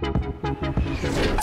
Thank you.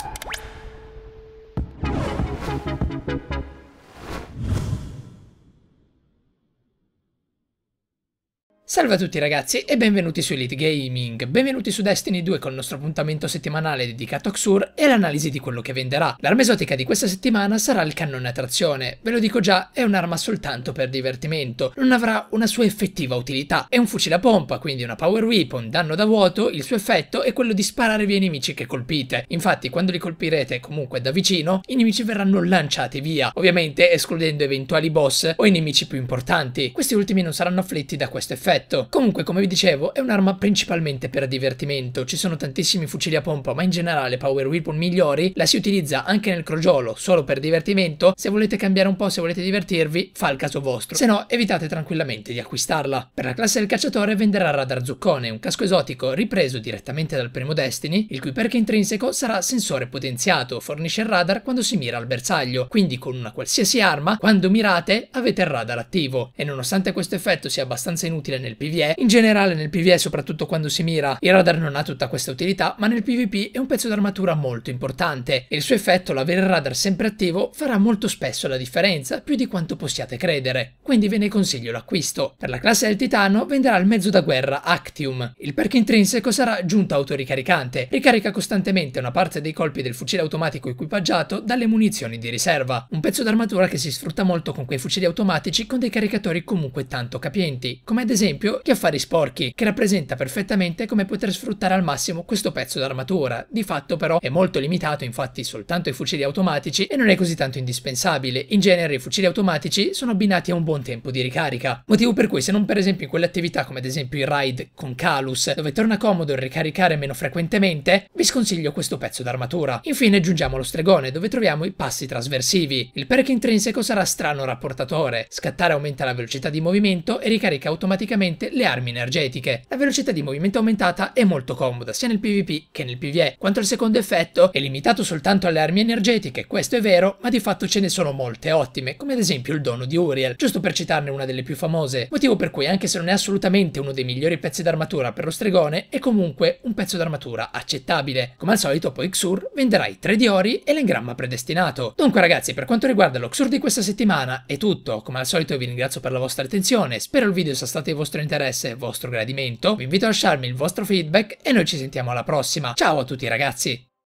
Salve a tutti ragazzi e benvenuti su Elite Gaming, benvenuti su Destiny 2 con il nostro appuntamento settimanale dedicato a Xur e l'analisi di quello che venderà. L'arma esotica di questa settimana sarà il cannone a trazione, ve lo dico già è un'arma soltanto per divertimento, non avrà una sua effettiva utilità, è un fucile a pompa quindi una power weapon, danno da vuoto, il suo effetto è quello di sparare via i nemici che colpite, infatti quando li colpirete comunque da vicino i nemici verranno lanciati via, ovviamente escludendo eventuali boss o i nemici più importanti, questi ultimi non saranno afflitti da questo effetto perfetto. Comunque, come vi dicevo, è un'arma principalmente per divertimento. Ci sono tantissimi fucili a pompa, ma in generale Power Weapon migliori la si utilizza anche nel crogiolo, solo per divertimento. Se volete cambiare un po', se volete divertirvi, fa il caso vostro. Se no, evitate tranquillamente di acquistarla. Per la classe del cacciatore venderà Radar Zuccone, un casco esotico ripreso direttamente dal primo Destiny, il cui perk intrinseco sarà sensore potenziato, fornisce il radar quando si mira al bersaglio, quindi con una qualsiasi arma, quando mirate avete il radar attivo. E nonostante questo effetto sia abbastanza inutile nel PvE. In generale nel PvE, soprattutto quando si mira, il radar non ha tutta questa utilità, ma nel PvP è un pezzo d'armatura molto importante e il suo effetto, l'avere il radar sempre attivo, farà molto spesso la differenza, più di quanto possiate credere. Quindi ve ne consiglio l'acquisto. Per la classe del Titano venderà il mezzo da guerra Actium. Il perk intrinseco sarà giunta autoricaricante, ricarica costantemente una parte dei colpi del fucile automatico equipaggiato dalle munizioni di riserva, un pezzo d'armatura che si sfrutta molto con quei fucili automatici con dei caricatori comunque tanto capienti, come ad esempio esempio gli affari sporchi, che rappresenta perfettamente come poter sfruttare al massimo questo pezzo d'armatura. Di fatto però è molto limitato infatti soltanto ai fucili automatici e non è così tanto indispensabile. In genere i fucili automatici sono abbinati a un buon tempo di ricarica, motivo per cui se non per esempio in quelle attività come ad esempio i ride con Calus, dove torna comodo ricaricare meno frequentemente, vi sconsiglio questo pezzo d'armatura. Infine giungiamo allo stregone, dove troviamo i passi trasversivi. Il perk intrinseco sarà strano rapportatore, scattare aumenta la velocità di movimento e ricarica automaticamente praticamente le armi energetiche. La velocità di movimento aumentata è molto comoda sia nel PvP che nel PvE, quanto al secondo effetto è limitato soltanto alle armi energetiche, questo è vero, ma di fatto ce ne sono molte ottime, come ad esempio il dono di Uriel, giusto per citarne una delle più famose, motivo per cui anche se non è assolutamente uno dei migliori pezzi d'armatura per lo stregone, è comunque un pezzo d'armatura accettabile. Come al solito poi Xur venderà i 3 ori e l'engramma predestinato. Dunque ragazzi, per quanto riguarda lo Xur di questa settimana è tutto, come al solito vi ringrazio per la vostra attenzione, spero il video sia stato di vostro vostro interesse e vostro gradimento, vi invito a lasciarmi il vostro feedback e noi ci sentiamo alla prossima. Ciao a tutti ragazzi!